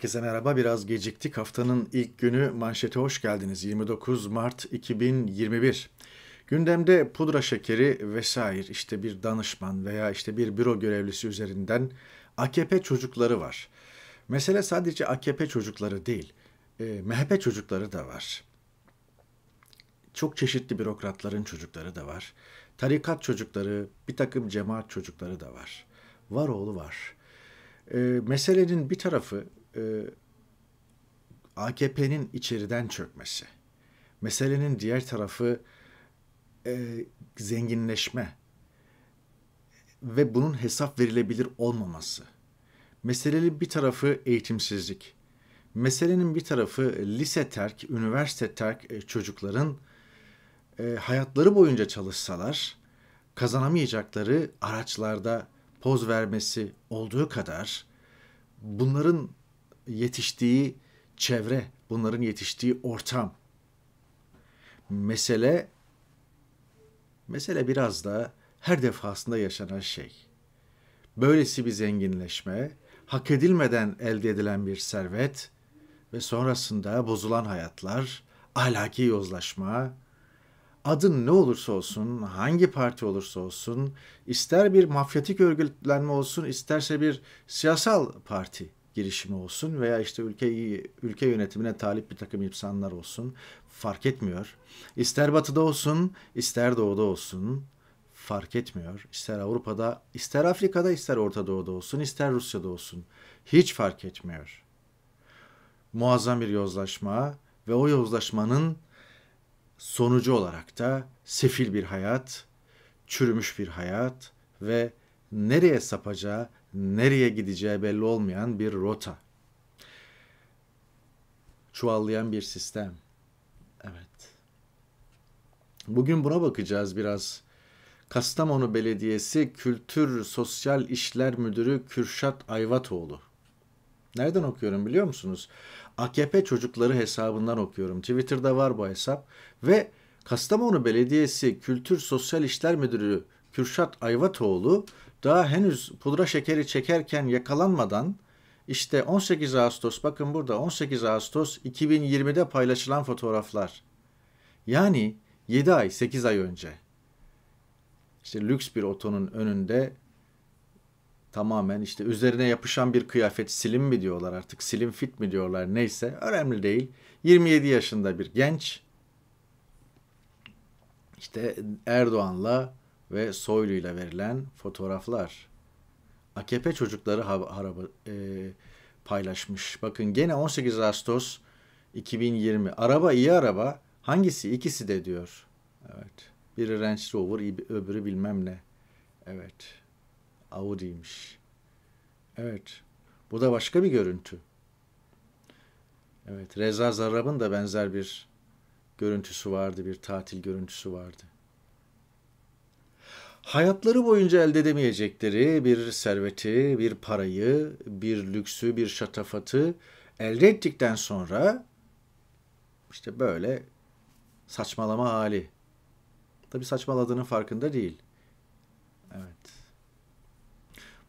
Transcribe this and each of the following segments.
Herkese merhaba. Biraz geciktik. Haftanın ilk günü manşete hoş geldiniz. 29 Mart 2021. Gündemde pudra şekeri vesaire işte bir danışman veya işte bir büro görevlisi üzerinden AKP çocukları var. Mesele sadece AKP çocukları değil, e, MHP çocukları da var. Çok çeşitli bürokratların çocukları da var. Tarikat çocukları, bir takım cemaat çocukları da var. Var oğlu var. E, meselenin bir tarafı e, AKP'nin içeriden çökmesi. Meselenin diğer tarafı e, zenginleşme ve bunun hesap verilebilir olmaması. Meselenin bir tarafı eğitimsizlik. Meselenin bir tarafı lise terk, üniversite terk e, çocukların e, hayatları boyunca çalışsalar kazanamayacakları araçlarda poz vermesi olduğu kadar bunların yetiştiği çevre, bunların yetiştiği ortam. Mesele mesele biraz da her defasında yaşanan şey. Böylesi bir zenginleşme, hak edilmeden elde edilen bir servet ve sonrasında bozulan hayatlar, ahlaki yozlaşma, adın ne olursa olsun, hangi parti olursa olsun, ister bir mafyatik örgütlenme olsun, isterse bir siyasal parti girişimi olsun veya işte ülkeyi ülke yönetimine talip bir takım insanlar olsun fark etmiyor. İster batıda olsun, ister doğuda olsun fark etmiyor. İster Avrupa'da, ister Afrika'da, ister Orta Doğu'da olsun, ister Rusya'da olsun hiç fark etmiyor. Muazzam bir yozlaşma ve o yozlaşmanın sonucu olarak da sefil bir hayat, çürümüş bir hayat ve nereye sapacağı nereye gideceği belli olmayan bir rota. Çuvallayan bir sistem. Evet. Bugün buna bakacağız biraz. Kastamonu Belediyesi Kültür Sosyal İşler Müdürü Kürşat Ayvatoğlu. Nereden okuyorum biliyor musunuz? AKP çocukları hesabından okuyorum. Twitter'da var bu hesap. Ve Kastamonu Belediyesi Kültür Sosyal İşler Müdürü Kürşat Ayvatoğlu daha henüz pudra şekeri çekerken yakalanmadan işte 18 Ağustos bakın burada 18 Ağustos 2020'de paylaşılan fotoğraflar. Yani 7 ay 8 ay önce. işte lüks bir otonun önünde tamamen işte üzerine yapışan bir kıyafet silim mi diyorlar artık silim fit mi diyorlar neyse önemli değil. 27 yaşında bir genç işte Erdoğan'la ve Soylu ile verilen fotoğraflar. AKP çocukları haraba, e, paylaşmış. Bakın gene 18 Ağustos 2020. Araba iyi araba. Hangisi? İkisi de diyor. Evet. Biri Range Rover, öbürü bilmem ne. Evet. Audi'ymiş. Evet. Bu da başka bir görüntü. Evet. Reza Zarrab'ın da benzer bir görüntüsü vardı. Bir tatil görüntüsü vardı hayatları boyunca elde edemeyecekleri bir serveti, bir parayı, bir lüksü, bir şatafatı elde ettikten sonra işte böyle saçmalama hali. Tabi saçmaladığının farkında değil. Evet.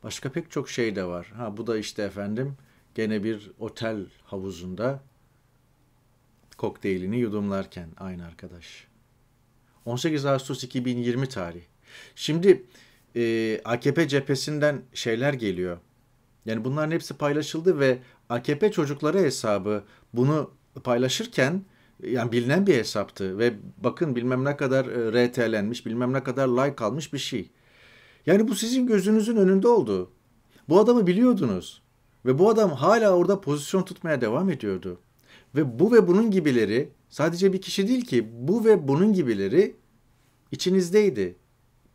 Başka pek çok şey de var. Ha bu da işte efendim gene bir otel havuzunda kokteylini yudumlarken aynı arkadaş. 18 Ağustos 2020 tarih. Şimdi e, AKP cephesinden şeyler geliyor. Yani bunların hepsi paylaşıldı ve AKP çocukları hesabı bunu paylaşırken yani bilinen bir hesaptı ve bakın bilmem ne kadar e, RT'lenmiş, bilmem ne kadar like almış bir şey. Yani bu sizin gözünüzün önünde oldu. Bu adamı biliyordunuz ve bu adam hala orada pozisyon tutmaya devam ediyordu. Ve bu ve bunun gibileri sadece bir kişi değil ki bu ve bunun gibileri içinizdeydi.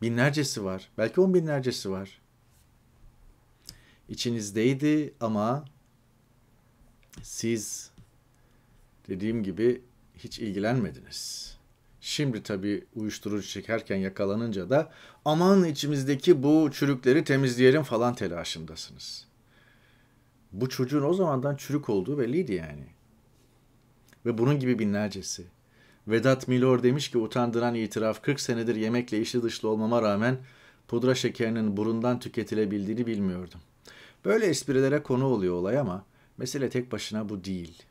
Binlercesi var. Belki on binlercesi var. İçinizdeydi ama siz dediğim gibi hiç ilgilenmediniz. Şimdi tabii uyuşturucu çekerken yakalanınca da aman içimizdeki bu çürükleri temizleyelim falan telaşındasınız. Bu çocuğun o zamandan çürük olduğu belliydi yani. Ve bunun gibi binlercesi. Vedat Milor demiş ki utandıran itiraf 40 senedir yemekle işli dışlı olmama rağmen pudra şekerinin burundan tüketilebildiğini bilmiyordum. Böyle esprilere konu oluyor olay ama mesele tek başına bu değil.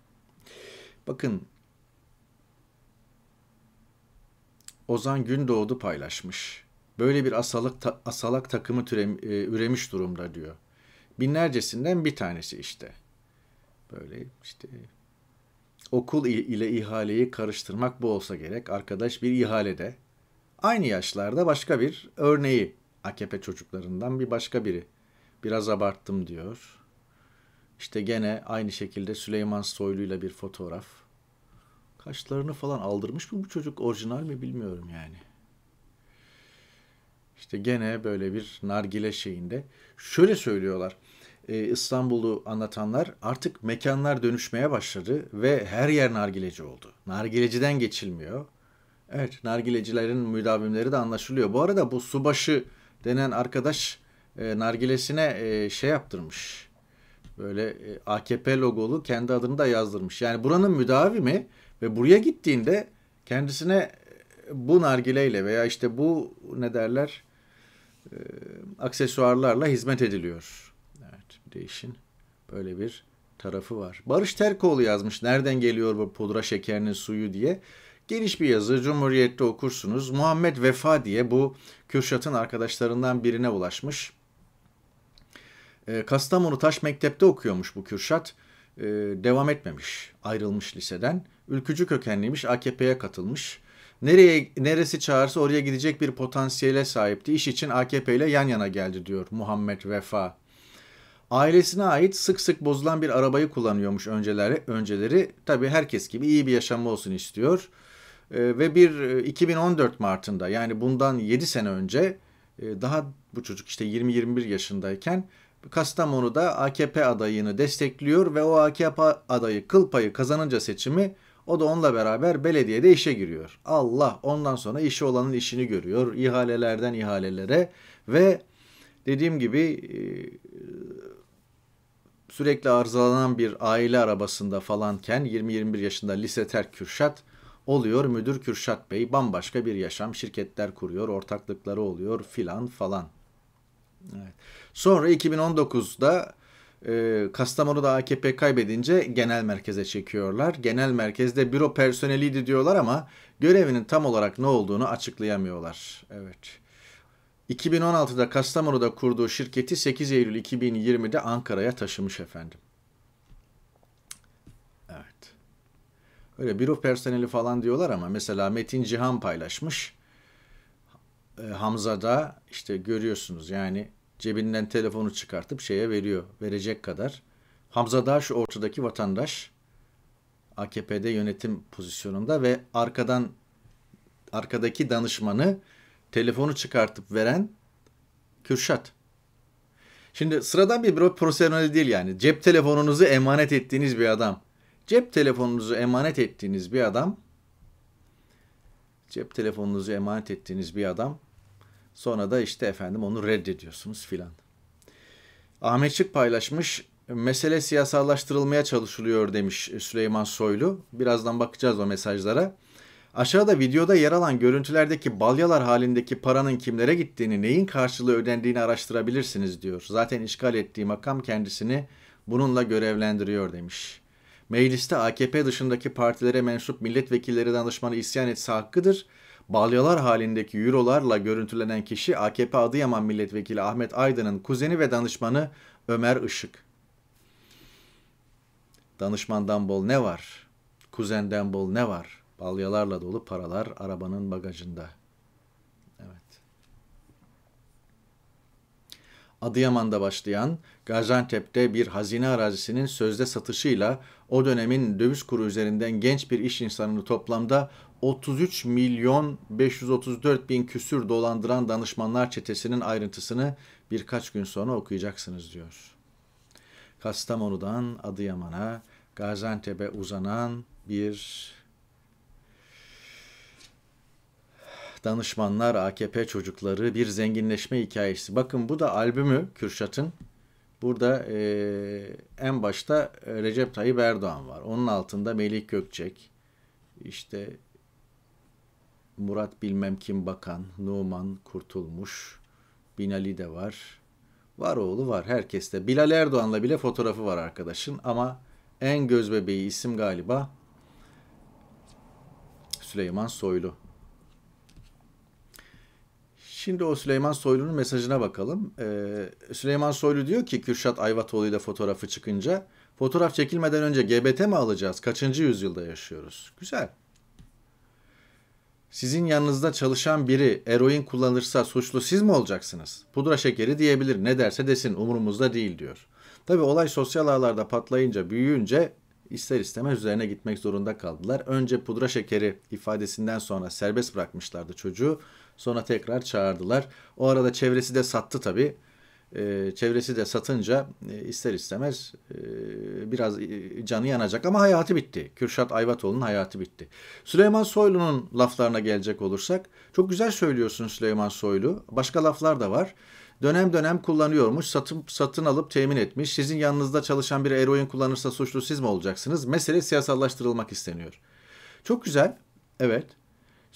Bakın Ozan Gündoğdu paylaşmış. Böyle bir asalık ta, asalak takımı türem, e, üremiş durumda diyor. Binlercesinden bir tanesi işte. Böyle işte okul ile ihaleyi karıştırmak bu olsa gerek. Arkadaş bir ihalede aynı yaşlarda başka bir örneği AKP çocuklarından bir başka biri. Biraz abarttım diyor. İşte gene aynı şekilde Süleyman Soylu ile bir fotoğraf. Kaşlarını falan aldırmış mı bu çocuk orijinal mi bilmiyorum yani. İşte gene böyle bir nargile şeyinde. Şöyle söylüyorlar e, İstanbul'u anlatanlar artık mekanlar dönüşmeye başladı ve her yer nargileci oldu. Nargileciden geçilmiyor. Evet nargilecilerin müdavimleri de anlaşılıyor. Bu arada bu subaşı denen arkadaş e, nargilesine e, şey yaptırmış. Böyle e, AKP logolu kendi adını da yazdırmış. Yani buranın müdavimi ve buraya gittiğinde kendisine e, bu nargileyle veya işte bu ne derler e, aksesuarlarla hizmet ediliyor de işin. Böyle bir tarafı var. Barış Terkoğlu yazmış. Nereden geliyor bu pudra şekerinin suyu diye. Geniş bir yazı. Cumhuriyet'te okursunuz. Muhammed Vefa diye bu Kürşat'ın arkadaşlarından birine ulaşmış. Ee, Kastamonu Taş Mektep'te okuyormuş bu Kürşat. Ee, devam etmemiş. Ayrılmış liseden. Ülkücü kökenliymiş. AKP'ye katılmış. Nereye neresi çağırsa oraya gidecek bir potansiyele sahipti. İş için AKP ile yan yana geldi diyor Muhammed Vefa Ailesine ait sık sık bozulan bir arabayı kullanıyormuş önceleri. önceleri. Tabii herkes gibi iyi bir yaşamı olsun istiyor. E, ve bir 2014 e, Mart'ında yani bundan 7 sene önce e, daha bu çocuk işte 20-21 yaşındayken Kastamonu'da AKP adayını destekliyor ve o AKP adayı kılpayı kazanınca seçimi o da onunla beraber belediyede işe giriyor. Allah ondan sonra işi olanın işini görüyor. ihalelerden ihalelere ve dediğim gibi e, sürekli arızalanan bir aile arabasında falanken 20-21 yaşında lise terk Kürşat oluyor. Müdür Kürşat Bey bambaşka bir yaşam, şirketler kuruyor, ortaklıkları oluyor filan falan. Evet. Sonra 2019'da e, Kastamonu'da AKP kaybedince genel merkeze çekiyorlar. Genel merkezde büro personeliydi diyorlar ama görevinin tam olarak ne olduğunu açıklayamıyorlar. Evet. 2016'da Kastamonu'da kurduğu şirketi 8 Eylül 2020'de Ankara'ya taşımış efendim. Evet. Öyle büro personeli falan diyorlar ama mesela Metin Cihan paylaşmış. Ee, Hamza da işte görüyorsunuz yani cebinden telefonu çıkartıp şeye veriyor. Verecek kadar. Hamza da şu ortadaki vatandaş AKP'de yönetim pozisyonunda ve arkadan arkadaki danışmanı telefonu çıkartıp veren Kürşat. Şimdi sıradan bir profesyonel değil yani. Cep telefonunuzu emanet ettiğiniz bir adam. Cep telefonunuzu emanet ettiğiniz bir adam. Cep telefonunuzu emanet ettiğiniz bir adam. Sonra da işte efendim onu reddediyorsunuz filan. Ahmet Şık paylaşmış. Mesele siyasallaştırılmaya çalışılıyor demiş Süleyman Soylu. Birazdan bakacağız o mesajlara. Aşağıda videoda yer alan görüntülerdeki balyalar halindeki paranın kimlere gittiğini, neyin karşılığı ödendiğini araştırabilirsiniz diyor. Zaten işgal ettiği makam kendisini bununla görevlendiriyor demiş. Mecliste AKP dışındaki partilere mensup milletvekilleri danışmanı isyan etse hakkıdır. Balyalar halindeki eurolarla görüntülenen kişi AKP Adıyaman milletvekili Ahmet Aydın'ın kuzeni ve danışmanı Ömer Işık. Danışmandan bol ne var? Kuzenden bol ne var?'' Balyalarla dolu paralar arabanın bagajında. Evet. Adıyaman'da başlayan Gaziantep'te bir hazine arazisinin sözde satışıyla o dönemin döviz kuru üzerinden genç bir iş insanını toplamda 33 milyon 534 bin küsür dolandıran danışmanlar çetesinin ayrıntısını birkaç gün sonra okuyacaksınız diyor. Kastamonu'dan Adıyaman'a, Gaziantep'e uzanan bir danışmanlar, AKP çocukları, bir zenginleşme hikayesi. Bakın bu da albümü Kürşat'ın. Burada e, en başta Recep Tayyip Erdoğan var. Onun altında Melih Gökçek, işte Murat bilmem kim bakan, Numan Kurtulmuş, Binali de var. Var oğlu var herkeste. Bilal Erdoğan'la bile fotoğrafı var arkadaşın ama en göz bebeği isim galiba Süleyman Soylu. Şimdi o Süleyman Soylu'nun mesajına bakalım. Ee, Süleyman Soylu diyor ki Kürşat Ayvatoğlu ile fotoğrafı çıkınca fotoğraf çekilmeden önce GBT mi alacağız? Kaçıncı yüzyılda yaşıyoruz? Güzel. Sizin yanınızda çalışan biri eroin kullanırsa suçlu siz mi olacaksınız? Pudra şekeri diyebilir ne derse desin umurumuzda değil diyor. Tabi olay sosyal ağlarda patlayınca büyüyünce ister istemez üzerine gitmek zorunda kaldılar. Önce pudra şekeri ifadesinden sonra serbest bırakmışlardı çocuğu. Sonra tekrar çağırdılar. O arada çevresi de sattı tabii. Ee, çevresi de satınca e, ister istemez e, biraz e, canı yanacak ama hayatı bitti. Kürşat Ayvatoğlu'nun hayatı bitti. Süleyman Soylu'nun laflarına gelecek olursak çok güzel söylüyorsun Süleyman Soylu. Başka laflar da var. Dönem dönem kullanıyormuş, satın, satın alıp temin etmiş. Sizin yanınızda çalışan bir eroin kullanırsa suçlu siz mi olacaksınız? Mesele siyasallaştırılmak isteniyor. Çok güzel, evet.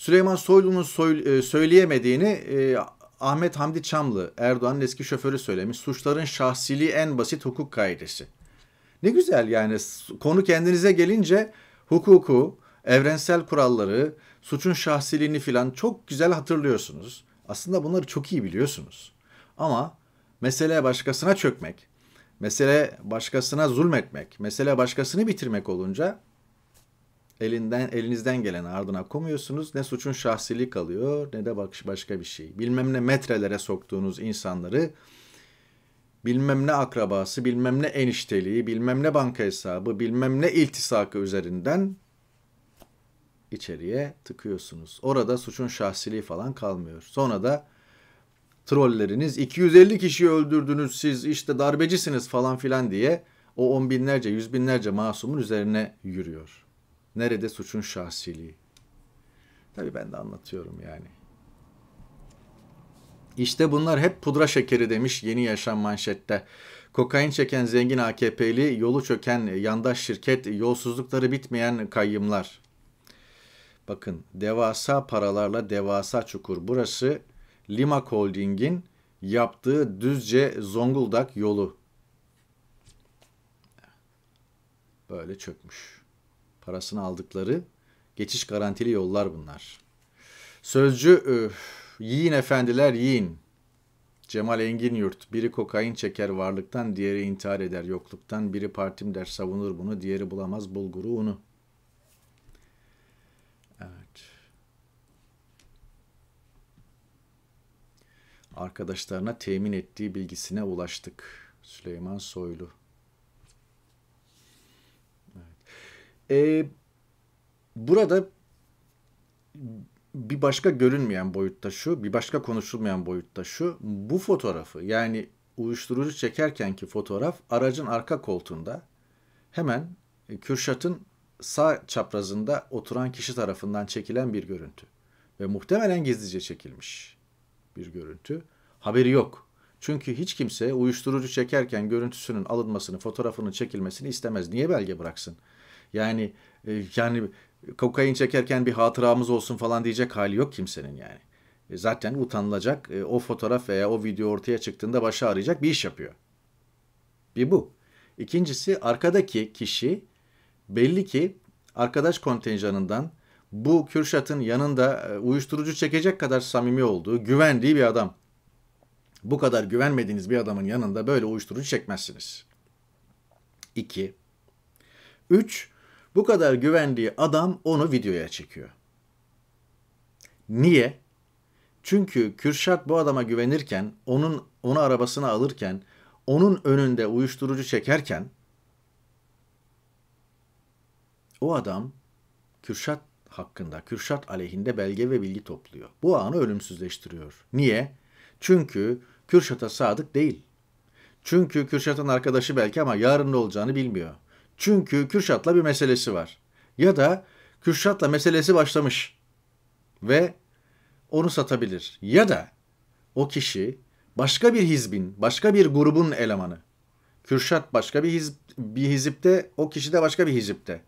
Süleyman Soylu'nun e, söyleyemediğini e, Ahmet Hamdi Çamlı, Erdoğan'ın eski şoförü söylemiş. Suçların şahsiliği en basit hukuk kaidesi. Ne güzel yani konu kendinize gelince hukuku, evrensel kuralları, suçun şahsiliğini filan çok güzel hatırlıyorsunuz. Aslında bunları çok iyi biliyorsunuz. Ama mesele başkasına çökmek, mesele başkasına zulmetmek, mesele başkasını bitirmek olunca elinden elinizden gelen ardına komuyorsunuz. Ne suçun şahsiliği kalıyor ne de bakış başka bir şey. Bilmem ne metrelere soktuğunuz insanları bilmem ne akrabası, bilmem ne enişteliği, bilmem ne banka hesabı, bilmem ne iltisakı üzerinden içeriye tıkıyorsunuz. Orada suçun şahsiliği falan kalmıyor. Sonra da trolleriniz 250 kişi öldürdünüz siz işte darbecisiniz falan filan diye o on binlerce yüz binlerce masumun üzerine yürüyor. Nerede suçun şahsiliği? Tabii ben de anlatıyorum yani. İşte bunlar hep pudra şekeri demiş Yeni Yaşam manşette. Kokain çeken zengin AKP'li, yolu çöken yandaş şirket, yolsuzlukları bitmeyen kayyımlar. Bakın devasa paralarla devasa çukur. Burası Lima Holding'in yaptığı Düzce Zonguldak yolu. Böyle çökmüş parasını aldıkları geçiş garantili yollar bunlar. Sözcü öf, yiyin efendiler yiyin. Cemal Engin Yurt biri kokain çeker varlıktan diğeri intihar eder yokluktan biri partim der savunur bunu diğeri bulamaz bulguru unu. Evet. Arkadaşlarına temin ettiği bilgisine ulaştık. Süleyman Soylu E, burada bir başka görünmeyen boyutta şu, bir başka konuşulmayan boyutta şu. Bu fotoğrafı yani uyuşturucu çekerken ki fotoğraf aracın arka koltuğunda hemen Kürşat'ın sağ çaprazında oturan kişi tarafından çekilen bir görüntü. Ve muhtemelen gizlice çekilmiş bir görüntü. Haberi yok. Çünkü hiç kimse uyuşturucu çekerken görüntüsünün alınmasını, fotoğrafının çekilmesini istemez. Niye belge bıraksın? Yani e, yani kokain çekerken bir hatıramız olsun falan diyecek hali yok kimsenin yani. E, zaten utanılacak e, o fotoğraf veya o video ortaya çıktığında başa arayacak bir iş yapıyor. Bir bu. İkincisi arkadaki kişi belli ki arkadaş kontenjanından bu Kürşat'ın yanında uyuşturucu çekecek kadar samimi olduğu, güvendiği bir adam. Bu kadar güvenmediğiniz bir adamın yanında böyle uyuşturucu çekmezsiniz. 2. 3. Bu kadar güvendiği adam onu videoya çekiyor. Niye? Çünkü Kürşat bu adama güvenirken, onun onu arabasına alırken, onun önünde uyuşturucu çekerken o adam Kürşat hakkında, Kürşat aleyhinde belge ve bilgi topluyor. Bu anı ölümsüzleştiriyor. Niye? Çünkü Kürşat'a sadık değil. Çünkü Kürşat'ın arkadaşı belki ama yarın ne olacağını bilmiyor. Çünkü Kürşat'la bir meselesi var. Ya da Kürşat'la meselesi başlamış ve onu satabilir. Ya da o kişi başka bir hizbin, başka bir grubun elemanı. Kürşat başka bir, hizb, bir hizipte, o kişi de başka bir hizipte.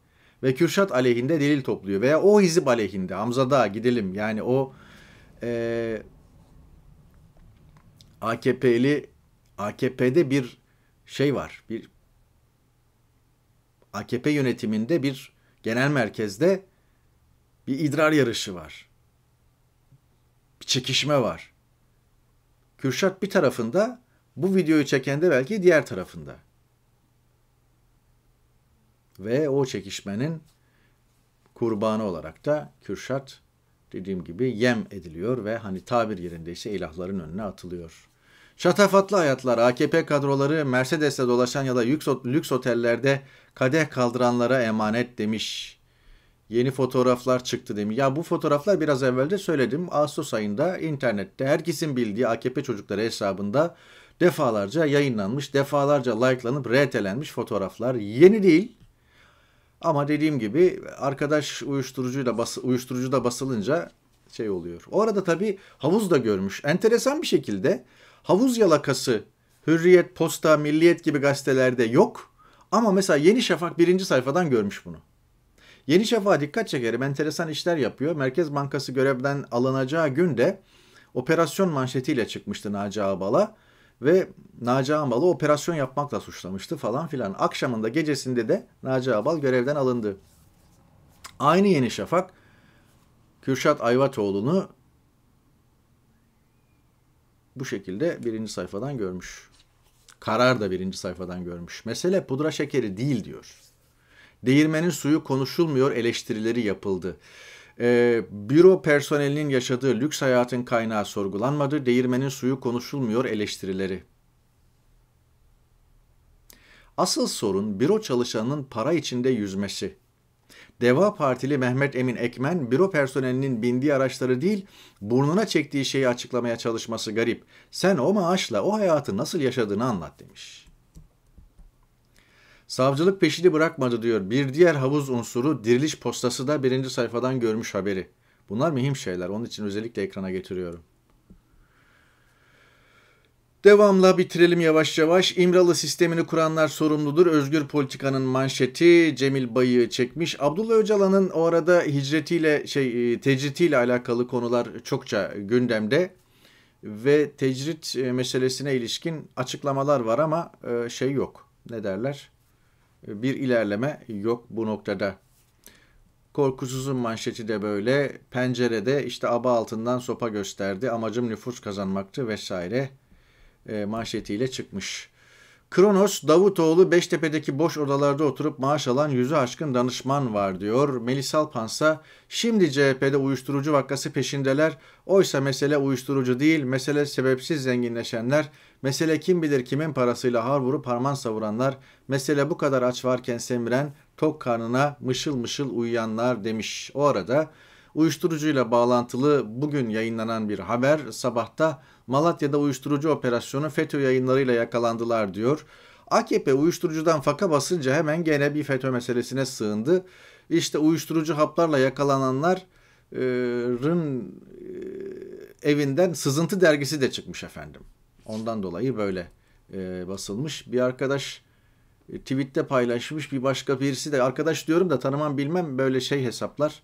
Ve Kürşat aleyhinde delil topluyor. Veya o hizip aleyhinde. Hamza'da gidelim. Yani o e, AKP'li AKP'de bir şey var. Bir AKP yönetiminde bir genel merkezde bir idrar yarışı var. Bir çekişme var. Kürşat bir tarafında, bu videoyu çeken de belki diğer tarafında. Ve o çekişmenin kurbanı olarak da Kürşat dediğim gibi yem ediliyor ve hani tabir yerindeyse ilahların önüne atılıyor.'' Şatafatlı hayatlar, AKP kadroları Mercedes'le dolaşan ya da lüks, otellerde kadeh kaldıranlara emanet demiş. Yeni fotoğraflar çıktı demiş. Ya bu fotoğraflar biraz evvel de söyledim. Ağustos ayında internette herkesin bildiği AKP çocukları hesabında defalarca yayınlanmış, defalarca likelanıp retelenmiş fotoğraflar. Yeni değil. Ama dediğim gibi arkadaş uyuşturucuyla bas, uyuşturucu da basılınca şey oluyor. O arada tabii havuz da görmüş. Enteresan bir şekilde havuz yalakası Hürriyet, Posta, Milliyet gibi gazetelerde yok. Ama mesela Yeni Şafak birinci sayfadan görmüş bunu. Yeni Şafak dikkat çekerim. Enteresan işler yapıyor. Merkez Bankası görevden alınacağı gün de operasyon manşetiyle çıkmıştı Naci Ağbal'a. Ve Naci Ağbal'ı operasyon yapmakla suçlamıştı falan filan. Akşamında gecesinde de Naci Ağbal görevden alındı. Aynı Yeni Şafak Kürşat Ayvatoğlu'nu bu şekilde birinci sayfadan görmüş. Karar da birinci sayfadan görmüş. Mesele pudra şekeri değil diyor. Değirmenin suyu konuşulmuyor eleştirileri yapıldı. E, büro personelinin yaşadığı lüks hayatın kaynağı sorgulanmadı. Değirmenin suyu konuşulmuyor eleştirileri. Asıl sorun büro çalışanının para içinde yüzmesi. Deva Partili Mehmet Emin Ekmen, büro personelinin bindiği araçları değil, burnuna çektiği şeyi açıklamaya çalışması garip. Sen o maaşla o hayatı nasıl yaşadığını anlat demiş. Savcılık peşini bırakmadı diyor. Bir diğer havuz unsuru diriliş postası da birinci sayfadan görmüş haberi. Bunlar mühim şeyler. Onun için özellikle ekrana getiriyorum. Devamla bitirelim yavaş yavaş. İmralı sistemini kuranlar sorumludur. Özgür politikanın manşeti Cemil Bay'ı çekmiş. Abdullah Öcalan'ın o arada hicretiyle şey e, tecritiyle alakalı konular çokça gündemde ve tecrit e, meselesine ilişkin açıklamalar var ama e, şey yok. Ne derler? Bir ilerleme yok bu noktada. Korkusuzun manşeti de böyle. Pencerede işte aba altından sopa gösterdi. Amacım nüfus kazanmaktı vesaire e, manşetiyle çıkmış. Kronos Davutoğlu Beştepe'deki boş odalarda oturup maaş alan yüzü aşkın danışman var diyor. Melis Alpansa şimdi CHP'de uyuşturucu vakası peşindeler. Oysa mesele uyuşturucu değil mesele sebepsiz zenginleşenler. Mesele kim bilir kimin parasıyla har vurup harman savuranlar. Mesele bu kadar aç varken semiren tok karnına mışıl mışıl uyuyanlar demiş. O arada uyuşturucuyla bağlantılı bugün yayınlanan bir haber sabahta Malatya'da uyuşturucu operasyonu FETÖ yayınlarıyla yakalandılar diyor. AKP uyuşturucudan faka basınca hemen gene bir FETÖ meselesine sığındı. İşte uyuşturucu haplarla yakalananların e, e, evinden sızıntı dergisi de çıkmış efendim. Ondan dolayı böyle e, basılmış. Bir arkadaş tweette paylaşmış bir başka birisi de arkadaş diyorum da tanımam bilmem böyle şey hesaplar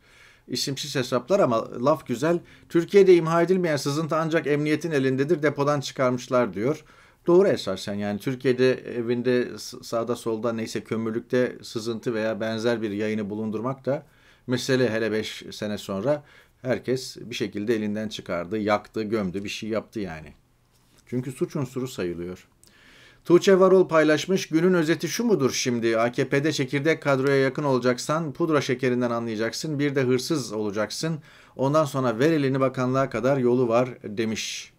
işimsiz hesaplar ama laf güzel. Türkiye'de imha edilmeyen sızıntı ancak emniyetin elindedir depodan çıkarmışlar diyor. Doğru esasen yani Türkiye'de evinde sağda solda neyse kömürlükte sızıntı veya benzer bir yayını bulundurmak da mesele hele 5 sene sonra herkes bir şekilde elinden çıkardı, yaktı, gömdü, bir şey yaptı yani. Çünkü suç unsuru sayılıyor. Tuğçe Varol paylaşmış günün özeti şu mudur şimdi? AKP'de çekirdek kadroya yakın olacaksan pudra şekerinden anlayacaksın. Bir de hırsız olacaksın. Ondan sonra ver elini bakanlığa kadar yolu var demiş.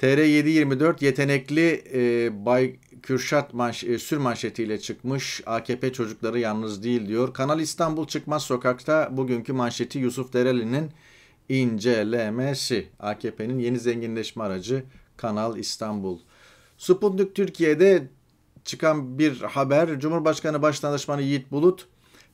TR724 yetenekli e, Bay Kürşat manş, e, sür manşetiyle çıkmış. AKP çocukları yalnız değil diyor. Kanal İstanbul Çıkmaz Sokak'ta bugünkü manşeti Yusuf Dereli'nin incelemesi. AKP'nin yeni zenginleşme aracı Kanal İstanbul. Sputnik Türkiye'de çıkan bir haber. Cumhurbaşkanı Başdanışmanı Yiğit Bulut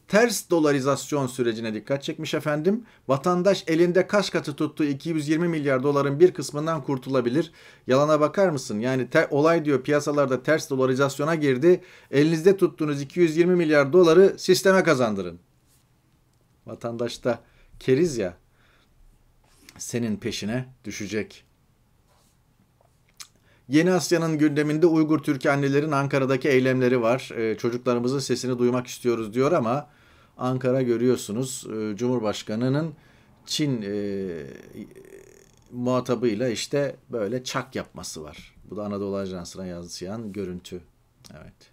ters dolarizasyon sürecine dikkat çekmiş efendim. Vatandaş elinde kaç katı tuttuğu 220 milyar doların bir kısmından kurtulabilir. Yalana bakar mısın? Yani te, olay diyor piyasalarda ters dolarizasyona girdi. Elinizde tuttuğunuz 220 milyar doları sisteme kazandırın. vatandaşta keriz ya senin peşine düşecek. Yeni Asya'nın gündeminde Uygur Türk annelerin Ankara'daki eylemleri var. E, çocuklarımızın sesini duymak istiyoruz diyor ama Ankara görüyorsunuz e, Cumhurbaşkanı'nın Çin e, muhatabıyla işte böyle çak yapması var. Bu da Anadolu Ajansı'na yansıyan görüntü. Evet.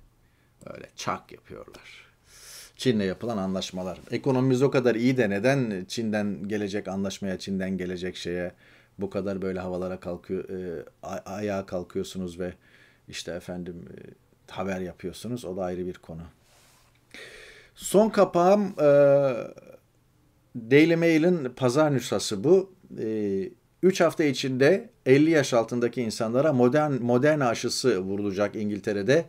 Böyle çak yapıyorlar. Çin'le yapılan anlaşmalar. Ekonomimiz o kadar iyi de neden Çin'den gelecek anlaşmaya, Çin'den gelecek şeye bu kadar böyle havalara kalkıyor e, ayağa kalkıyorsunuz ve işte efendim e, haber yapıyorsunuz. O da ayrı bir konu. Son kapağım e, Daily Mail'in pazar nüshası bu. E, 3 hafta içinde 50 yaş altındaki insanlara modern modern aşısı vurulacak İngiltere'de.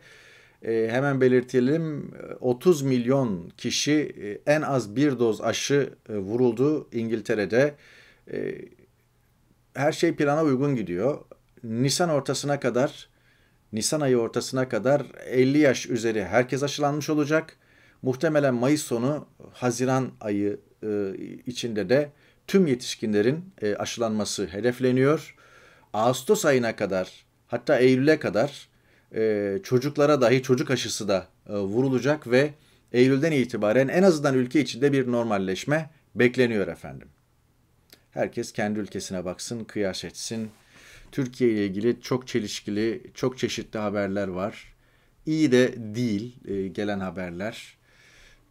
E, hemen belirtelim 30 milyon kişi e, en az bir doz aşı e, vuruldu İngiltere'de. E, her şey plana uygun gidiyor. Nisan ortasına kadar, Nisan ayı ortasına kadar 50 yaş üzeri herkes aşılanmış olacak. Muhtemelen Mayıs sonu, Haziran ayı e, içinde de tüm yetişkinlerin e, aşılanması hedefleniyor. Ağustos ayına kadar, hatta Eylül'e kadar e, çocuklara dahi çocuk aşısı da e, vurulacak ve Eylül'den itibaren en azından ülke içinde bir normalleşme bekleniyor efendim. Herkes kendi ülkesine baksın, kıyas etsin. Türkiye ile ilgili çok çelişkili, çok çeşitli haberler var. İyi de değil e, gelen haberler.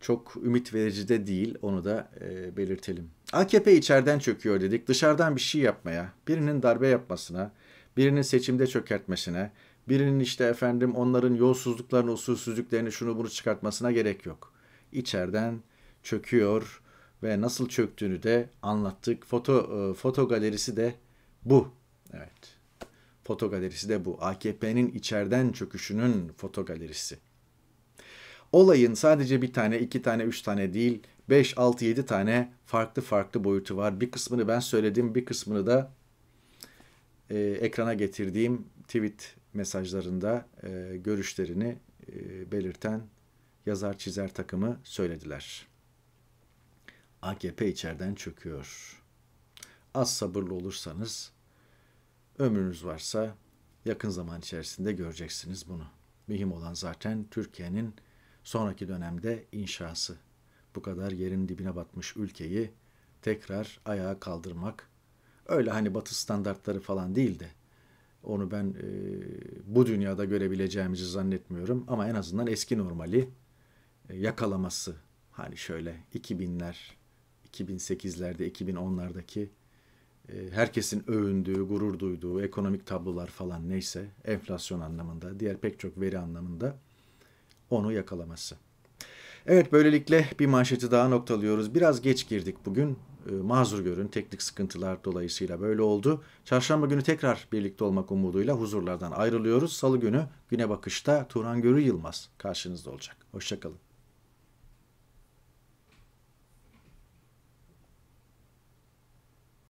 Çok ümit verici de değil, onu da e, belirtelim. AKP içeriden çöküyor dedik. Dışarıdan bir şey yapmaya, birinin darbe yapmasına, birinin seçimde çökertmesine, birinin işte efendim onların yolsuzluklarını, usulsüzlüklerini şunu bunu çıkartmasına gerek yok. İçeriden çöküyor ve nasıl çöktüğünü de anlattık. Foto e, foto galerisi de bu. Evet. Foto galerisi de bu. AKP'nin içeriden çöküşünün foto galerisi. Olayın sadece bir tane, iki tane, üç tane değil, beş, altı, yedi tane farklı farklı boyutu var. Bir kısmını ben söyledim, bir kısmını da e, ekrana getirdiğim tweet mesajlarında e, görüşlerini e, belirten yazar çizer takımı söylediler. AKP içeriden çöküyor. Az sabırlı olursanız ömrünüz varsa yakın zaman içerisinde göreceksiniz bunu. Mühim olan zaten Türkiye'nin sonraki dönemde inşası. Bu kadar yerin dibine batmış ülkeyi tekrar ayağa kaldırmak. Öyle hani batı standartları falan değil de onu ben e, bu dünyada görebileceğimizi zannetmiyorum ama en azından eski normali e, yakalaması hani şöyle 2000'ler 2008'lerde, 2010'lardaki e, herkesin övündüğü, gurur duyduğu ekonomik tablolar falan neyse enflasyon anlamında, diğer pek çok veri anlamında onu yakalaması. Evet böylelikle bir manşeti daha noktalıyoruz. Biraz geç girdik bugün. E, mazur görün teknik sıkıntılar dolayısıyla böyle oldu. Çarşamba günü tekrar birlikte olmak umuduyla huzurlardan ayrılıyoruz. Salı günü güne bakışta Turan Görü Yılmaz karşınızda olacak. Hoşçakalın.